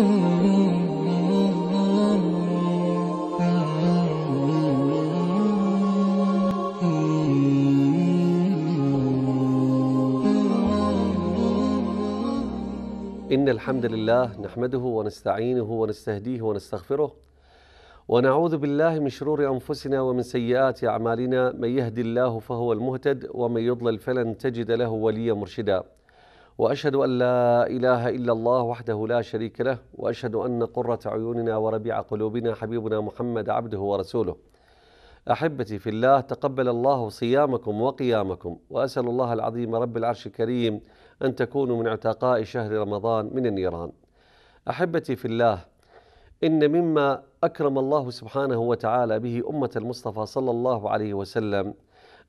إن الحمد لله نحمده ونستعينه ونستهديه ونستغفره ونعوذ بالله من شرور أنفسنا ومن سيئات أعمالنا من يهدي الله فهو المهتد ومن يضلل فلن تجد له وليا مرشدا واشهد ان لا اله الا الله وحده لا شريك له واشهد ان قره عيوننا وربيع قلوبنا حبيبنا محمد عبده ورسوله احبتي في الله تقبل الله صيامكم وقيامكم واسال الله العظيم رب العرش الكريم ان تكونوا من عتقاء شهر رمضان من النيران احبتي في الله ان مما اكرم الله سبحانه وتعالى به امه المصطفى صلى الله عليه وسلم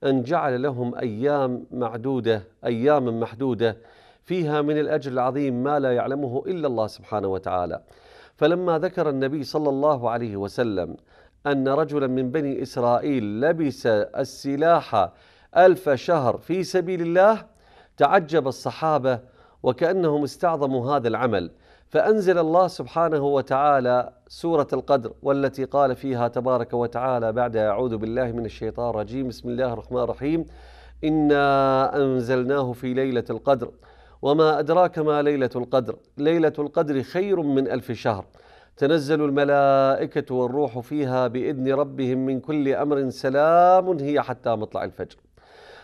ان جعل لهم ايام معدوده اياما محدوده فيها من الأجر العظيم ما لا يعلمه إلا الله سبحانه وتعالى فلما ذكر النبي صلى الله عليه وسلم أن رجلا من بني إسرائيل لبس السلاح ألف شهر في سبيل الله تعجب الصحابة وكأنهم استعظموا هذا العمل فأنزل الله سبحانه وتعالى سورة القدر والتي قال فيها تبارك وتعالى بعد أعوذ بالله من الشيطان الرجيم بسم الله الرحمن الرحيم إنا أنزلناه في ليلة القدر وما أدراك ما ليلة القدر ليلة القدر خير من ألف شهر تنزل الملائكة والروح فيها بإذن ربهم من كل أمر سلام هي حتى مطلع الفجر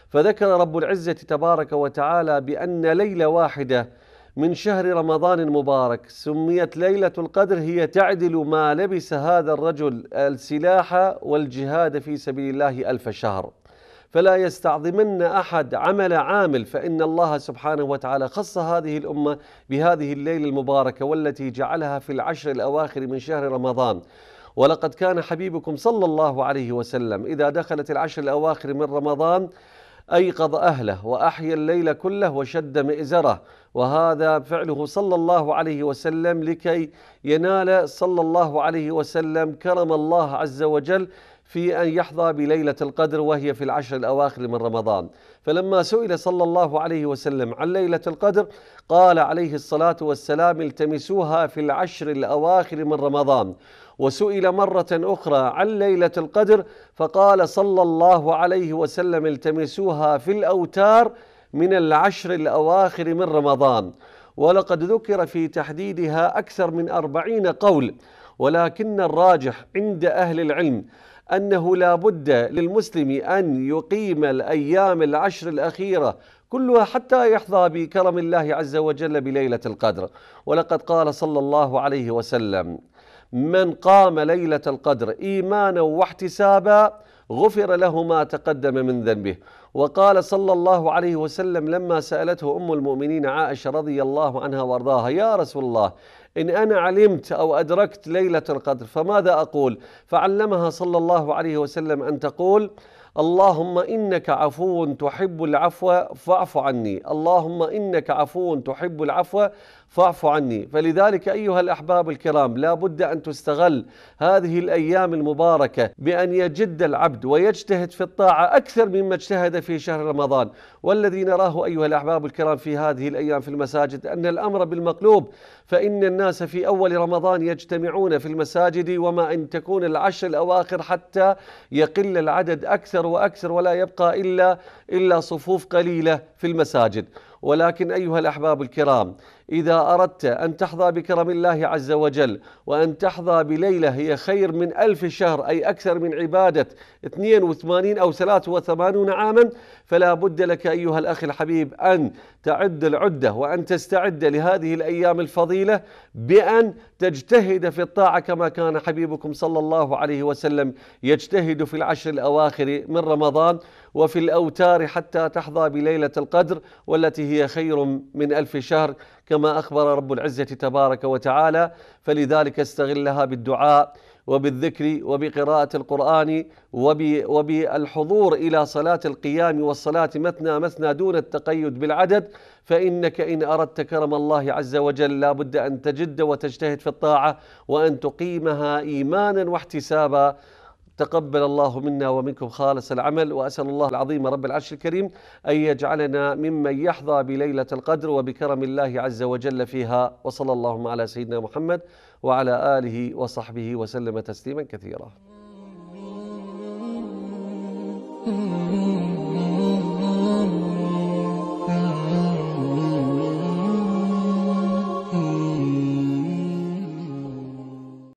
فذكر رب العزة تبارك وتعالى بأن ليلة واحدة من شهر رمضان المبارك سميت ليلة القدر هي تعدل ما لبس هذا الرجل السلاح والجهاد في سبيل الله ألف شهر فلا يستعظمن احد عمل عامل فان الله سبحانه وتعالى خص هذه الامه بهذه الليله المباركه والتي جعلها في العشر الاواخر من شهر رمضان ولقد كان حبيبكم صلى الله عليه وسلم اذا دخلت العشر الاواخر من رمضان ايقظ اهله واحيا الليل كله وشد مئزره وهذا فعله صلى الله عليه وسلم لكي ينال صلى الله عليه وسلم كرم الله عز وجل في أن يحظى بليلة القدر وهي في العشر الأواخر من رمضان فلما سئل صلى الله عليه وسلم عن ليلة القدر قال عليه الصلاة والسلام التمسوها في العشر الأواخر من رمضان وسئل مرة أخرى عن ليلة القدر فقال صلى الله عليه وسلم التمسوها في الأوتار من العشر الأواخر من رمضان ولقد ذكر في تحديدها أكثر من أربعين قول ولكن الراجح عند أهل العلم أنه لا بد للمسلم أن يقيم الأيام العشر الأخيرة كلها حتى يحظى بكرم الله عز وجل بليلة القدر ولقد قال صلى الله عليه وسلم من قام ليلة القدر إيمانا واحتسابا غفر له ما تقدم من ذنبه وقال صلى الله عليه وسلم لما سالته ام المؤمنين عائشه رضي الله عنها وارضاها يا رسول الله ان انا علمت او ادركت ليله القدر فماذا اقول فعلمها صلى الله عليه وسلم ان تقول اللهم انك عفو تحب العفو فاعف عني اللهم انك عفو تحب العفو فاعف عني فلذلك ايها الاحباب الكرام لا بد ان تستغل هذه الايام المباركه بان يجد العبد ويجتهد في الطاعه اكثر مما اجتهد في شهر رمضان والذي نراه ايها الاحباب الكرام في هذه الايام في المساجد ان الامر بالمقلوب فان الناس في اول رمضان يجتمعون في المساجد وما ان تكون العشر الاواخر حتى يقل العدد اكثر واكثر واكثر ولا يبقى الا الا صفوف قليله في المساجد ولكن ايها الاحباب الكرام اذا اردت ان تحظى بكرم الله عز وجل وان تحظى بليله هي خير من ألف شهر اي اكثر من عباده 82 او 83 عاما فلا بد لك ايها الاخ الحبيب ان تعد العده وان تستعد لهذه الايام الفضيله بان تجتهد في الطاعة كما كان حبيبكم صلى الله عليه وسلم يجتهد في العشر الأواخر من رمضان وفي الأوتار حتى تحظى بليلة القدر والتي هي خير من ألف شهر كما أخبر رب العزة تبارك وتعالى فلذلك استغلها بالدعاء وبالذكر وبقراءة القرآن وبالحضور إلى صلاة القيام والصلاة مثنى مثنى دون التقيد بالعدد فإنك إن أردت كرم الله عز وجل لا بد أن تجد وتجتهد في الطاعة وأن تقيمها إيمانا واحتسابا تقبل الله منا ومنكم خالص العمل وأسأل الله العظيم رب العرش الكريم أن يجعلنا ممن يحظى بليلة القدر وبكرم الله عز وجل فيها وصلى اللهم على سيدنا محمد وعلى آله وصحبه وسلم تسليما كثيرا mm-hmm.